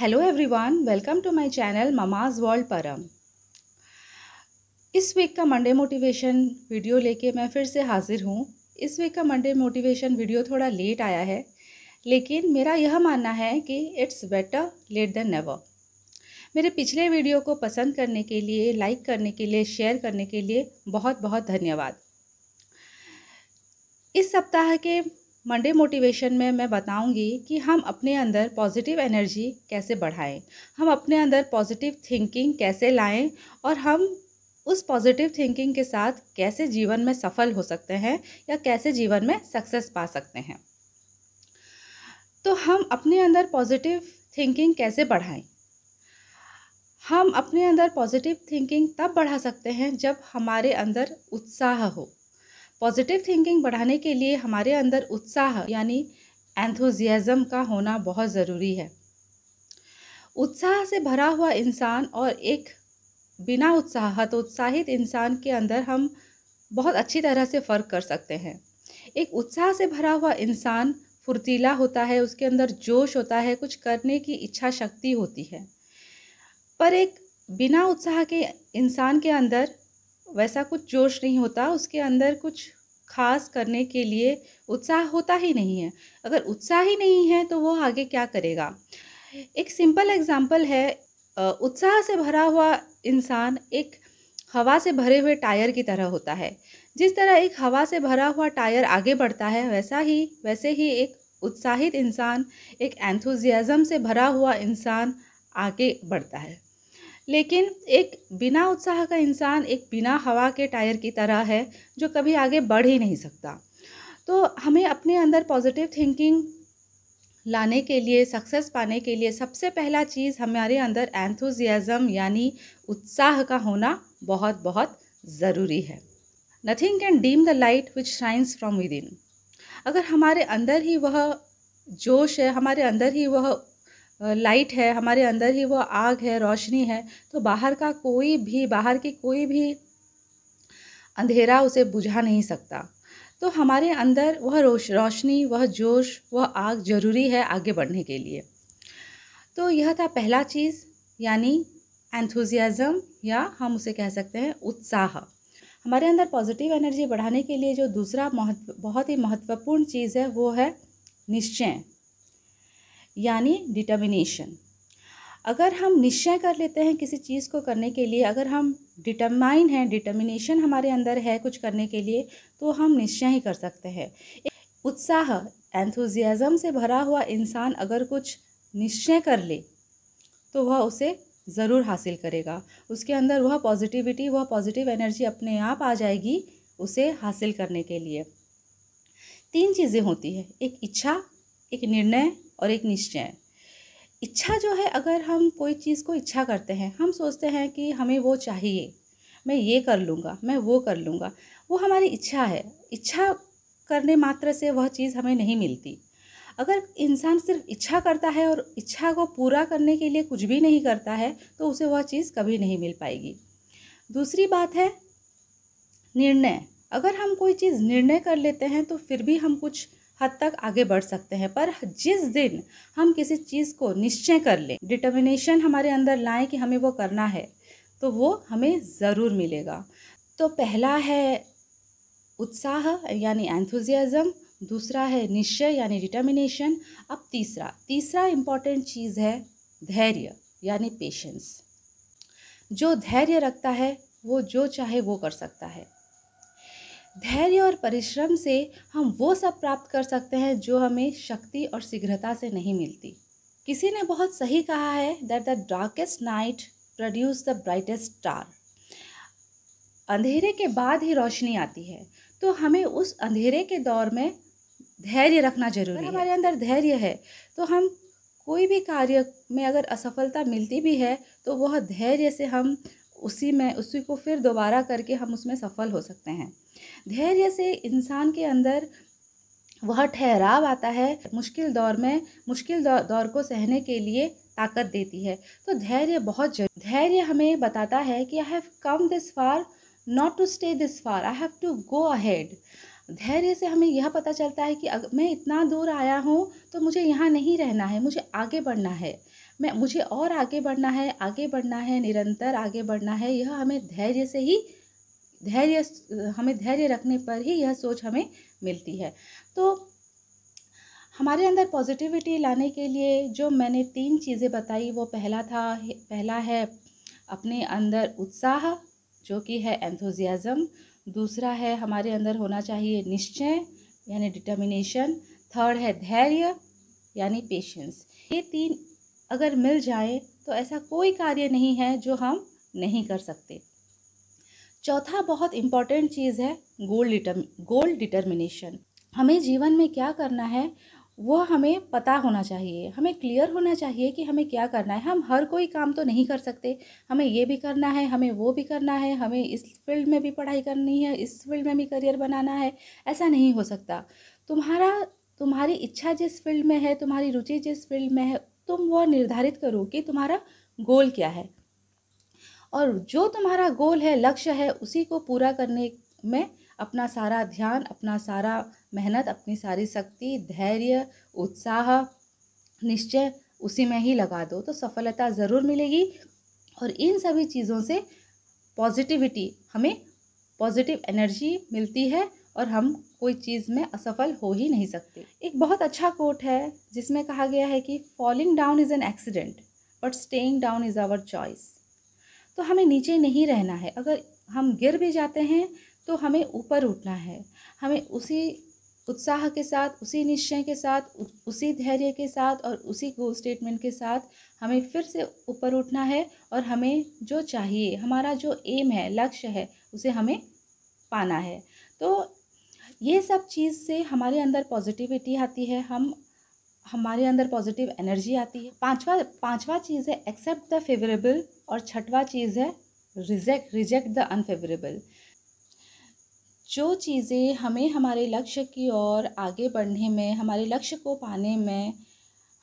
hello everyone welcome to my channel ममाज world परम इस वीक का मंडे मोटिवेशन वीडियो लेके मैं फिर से हाजिर हूँ इस वीक का मंडे मोटिवेशन वीडियो थोड़ा लेट आया है लेकिन मेरा यह मानना है कि it's better late than never मेरे पिछले वीडियो को पसंद करने के लिए लाइक करने के लिए शेयर करने के लिए बहुत बहुत धन्यवाद इस सप्ताह के मंडे मोटिवेशन में मैं बताऊंगी कि हम अपने अंदर पॉजिटिव एनर्जी कैसे बढ़ाएं हम अपने अंदर पॉजिटिव थिंकिंग कैसे लाएं और हम उस पॉजिटिव थिंकिंग के साथ कैसे जीवन में सफल हो सकते हैं या कैसे जीवन में सक्सेस पा सकते हैं तो हम अपने अंदर पॉजिटिव थिंकिंग कैसे बढ़ाएं हम अपने अंदर पॉजिटिव थिंकिंग तब बढ़ा सकते हैं जब हमारे अंदर उत्साह हो पॉजिटिव थिंकिंग बढ़ाने के लिए हमारे अंदर उत्साह यानी एंथोजियाज़म का होना बहुत ज़रूरी है उत्साह से भरा हुआ इंसान और एक बिना उत्साह तो उत्साहित इंसान के अंदर हम बहुत अच्छी तरह से फ़र्क कर सकते हैं एक उत्साह से भरा हुआ इंसान फुर्तीला होता है उसके अंदर जोश होता है कुछ करने की इच्छा शक्ति होती है पर एक बिना उत्साह के इंसान के अंदर वैसा कुछ जोश नहीं होता उसके अंदर कुछ खास करने के लिए उत्साह होता ही नहीं है अगर उत्साह ही नहीं है तो वो आगे क्या करेगा एक सिंपल एग्जाम्पल है उत्साह से भरा हुआ इंसान एक हवा से भरे हुए टायर की तरह होता है जिस तरह एक हवा से भरा हुआ टायर आगे बढ़ता है वैसा ही वैसे ही एक उत्साहित इंसान एक एंथुजियाज़म से भरा हुआ इंसान आगे बढ़ता है लेकिन एक बिना उत्साह का इंसान एक बिना हवा के टायर की तरह है जो कभी आगे बढ़ ही नहीं सकता तो हमें अपने अंदर पॉजिटिव थिंकिंग लाने के लिए सक्सेस पाने के लिए सबसे पहला चीज़ हमारे अंदर एंथुजियाज़म यानी उत्साह का होना बहुत बहुत ज़रूरी है nothing can dim the light which shines from within अगर हमारे अंदर ही वह जोश है हमारे अंदर ही वह लाइट है हमारे अंदर ही वो आग है रोशनी है तो बाहर का कोई भी बाहर की कोई भी अंधेरा उसे बुझा नहीं सकता तो हमारे अंदर वह रोश रोशनी वह जोश वह आग ज़रूरी है आगे बढ़ने के लिए तो यह था पहला चीज़ यानी एंथुजियाज़म या हम उसे कह सकते हैं उत्साह हमारे अंदर पॉजिटिव एनर्जी बढ़ाने के लिए जो दूसरा महत्व बहुत ही महत्वपूर्ण चीज़ है वो है निश्चय यानी डिटर्मिनेशन अगर हम निश्चय कर लेते हैं किसी चीज़ को करने के लिए अगर हम डिटरमाइन हैं डिटर्मिनेशन हमारे अंदर है कुछ करने के लिए तो हम निश्चय ही कर सकते हैं उत्साह एंथुजियाज़म से भरा हुआ इंसान अगर कुछ निश्चय कर ले तो वह उसे ज़रूर हासिल करेगा उसके अंदर वह पॉजिटिविटी वह पॉजिटिव एनर्जी अपने आप आ जाएगी उसे हासिल करने के लिए तीन चीज़ें होती है एक इच्छा एक निर्णय और एक निश्चय इच्छा जो है अगर हम कोई चीज़ को इच्छा करते हैं हम सोचते हैं कि हमें वो चाहिए मैं ये कर लूँगा मैं वो कर लूँगा वो हमारी इच्छा है इच्छा करने मात्र से वह चीज़ हमें नहीं मिलती अगर इंसान सिर्फ इच्छा करता है और इच्छा को पूरा करने के लिए कुछ भी नहीं करता है तो उसे वह चीज़ कभी नहीं मिल पाएगी दूसरी बात है निर्णय अगर हम कोई चीज़ निर्णय कर लेते हैं तो फिर भी हम कुछ हद तक आगे बढ़ सकते हैं पर जिस दिन हम किसी चीज़ को निश्चय कर लें डिटर्मिनेशन हमारे अंदर लाएं कि हमें वो करना है तो वो हमें ज़रूर मिलेगा तो पहला है उत्साह यानी एंथुजियाज़म दूसरा है निश्चय यानी डिटर्मिनेशन अब तीसरा तीसरा इम्पॉर्टेंट चीज़ है धैर्य यानी पेशेंस जो धैर्य रखता है वो जो चाहे वो कर सकता है धैर्य और परिश्रम से हम वो सब प्राप्त कर सकते हैं जो हमें शक्ति और शीघ्रता से नहीं मिलती किसी ने बहुत सही कहा है that the darkest night produce the brightest star अंधेरे के बाद ही रोशनी आती है तो हमें उस अंधेरे के दौर में धैर्य रखना जरूरी है हमारे अंदर धैर्य है तो हम कोई भी कार्य में अगर असफलता मिलती भी है तो वह धैर्य से हम उसी में उसी को फिर दोबारा करके हम उसमें सफल हो सकते हैं धैर्य से इंसान के अंदर वह ठहराव आता है मुश्किल दौर में मुश्किल दौर, को सहने के लिए ताकत देती है तो धैर्य बहुत धैर्य हमें बताता है कि I have come this far not to stay this far I have to go ahead धैर्य से हमें यह पता चलता है कि मैं इतना दूर आया हूँ तो मुझे यहाँ नहीं रहना है मुझे आगे बढ़ना है मैं मुझे और आगे बढ़ना है आगे बढ़ना है निरंतर आगे बढ़ना है यह हमें धैर्य से ही धैर्य हमें धैर्य रखने पर ही यह सोच हमें मिलती है तो हमारे अंदर पॉजिटिविटी लाने के लिए जो मैंने तीन चीज़ें बताई वो पहला था पहला है अपने अंदर उत्साह जो कि है एंथोजियाज़म दूसरा है हमारे अंदर होना चाहिए निश्चय यानी डिटर्मिनेशन थर्ड है धैर्य यानी पेशेंस ये तीन अगर मिल जाए तो ऐसा कोई कार्य नहीं है जो हम नहीं कर सकते चौथा बहुत इम्पॉर्टेंट चीज़ है गोल डिटर्म गोल डिटर्मिनेशन हमें जीवन में क्या करना है वो हमें पता होना चाहिए हमें क्लियर होना चाहिए कि हमें क्या करना है हम हर कोई काम तो नहीं कर सकते हमें ये भी करना है हमें वो भी करना है हमें इस फील्ड में भी पढ़ाई करनी है इस फील्ड में भी करियर बनाना है ऐसा नहीं हो सकता तुम्हारा तुम्हारी इच्छा जिस फील्ड में है तुम्हारी रुचि जिस फील्ड में है तुम वह निर्धारित करो कि तुम्हारा गोल क्या है और जो तुम्हारा गोल है लक्ष्य है उसी को पूरा करने में अपना सारा ध्यान अपना सारा मेहनत अपनी सारी शक्ति धैर्य उत्साह निश्चय उसी में ही लगा दो तो सफलता ज़रूर मिलेगी और इन सभी चीज़ों से पॉजिटिविटी हमें पॉजिटिव एनर्जी मिलती है और हम कोई चीज़ में असफल हो ही नहीं सकते एक बहुत अच्छा कोट है जिसमें कहा गया है कि falling down is an accident but staying down is our choice तो हमें नीचे नहीं रहना है अगर हम गिर भी जाते हैं तो हमें ऊपर उठना है हमें उसी उत्साह के साथ उसी निश्चय के साथ उसी धैर्य के साथ और उसी गोल स्टेटमेंट के साथ हमें फिर से ऊपर उठना है और हमें जो चाहिए हमारा जो एम है लक्ष्य है उसे हमें पाना है तो ये सब चीज़ से हमारे अंदर पॉजिटिविटी आती है हम हमारे अंदर पॉजिटिव एनर्जी आती है पांचवा पांचवा चीज़ है एक्सेप्ट द फेवरेबल और छठवा चीज़ है रिजेक्ट रिजेक्ट द अनफेवरेबल जो चीज़ें हमें हमारे लक्ष्य की ओर आगे बढ़ने में हमारे लक्ष्य को पाने में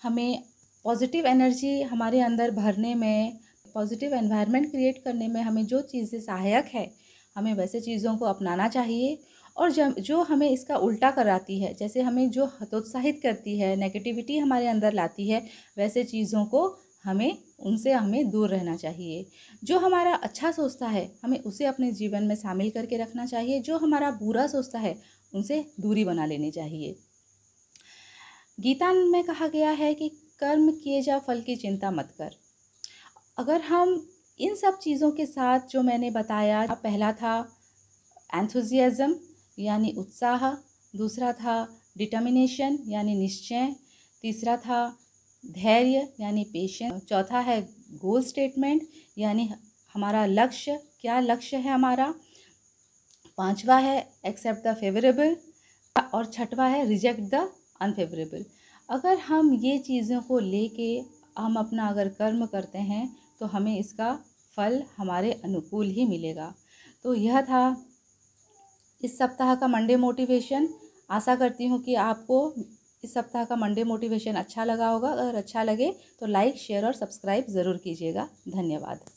हमें पॉजिटिव एनर्जी हमारे अंदर भरने में पॉजिटिव एनवायरनमेंट क्रिएट करने में हमें जो चीज़ें सहायक है हमें वैसे चीज़ों को अपनाना चाहिए और जो हमें इसका उल्टा कराती है जैसे हमें जो हतोत्साहित करती है नेगेटिविटी हमारे अंदर लाती है वैसे चीज़ों को हमें उनसे हमें दूर रहना चाहिए जो हमारा अच्छा सोचता है हमें उसे अपने जीवन में शामिल करके रखना चाहिए जो हमारा बुरा सोचता है उनसे दूरी बना लेनी चाहिए गीता में कहा गया है कि कर्म किए जा फल की चिंता मत कर अगर हम इन सब चीज़ों के साथ जो मैंने बताया पहला था एंथुजियाज़म यानी उत्साह दूसरा था डिटर्मिनेशन यानी निश्चय तीसरा था धैर्य यानी पेशेंस चौथा है गोल स्टेटमेंट यानी हमारा लक्ष्य क्या लक्ष्य है हमारा पांचवा है एक्सेप्ट द फेवरेबल और छठवा है रिजेक्ट द अनफेवरेबल अगर हम ये चीज़ों को लेके हम अपना अगर कर्म करते हैं तो हमें इसका फल हमारे अनुकूल ही मिलेगा तो यह था इस सप्ताह का मंडे मोटिवेशन आशा करती हूँ कि आपको इस सप्ताह का मंडे मोटिवेशन अच्छा लगा होगा अगर अच्छा लगे तो लाइक शेयर और सब्सक्राइब ज़रूर कीजिएगा धन्यवाद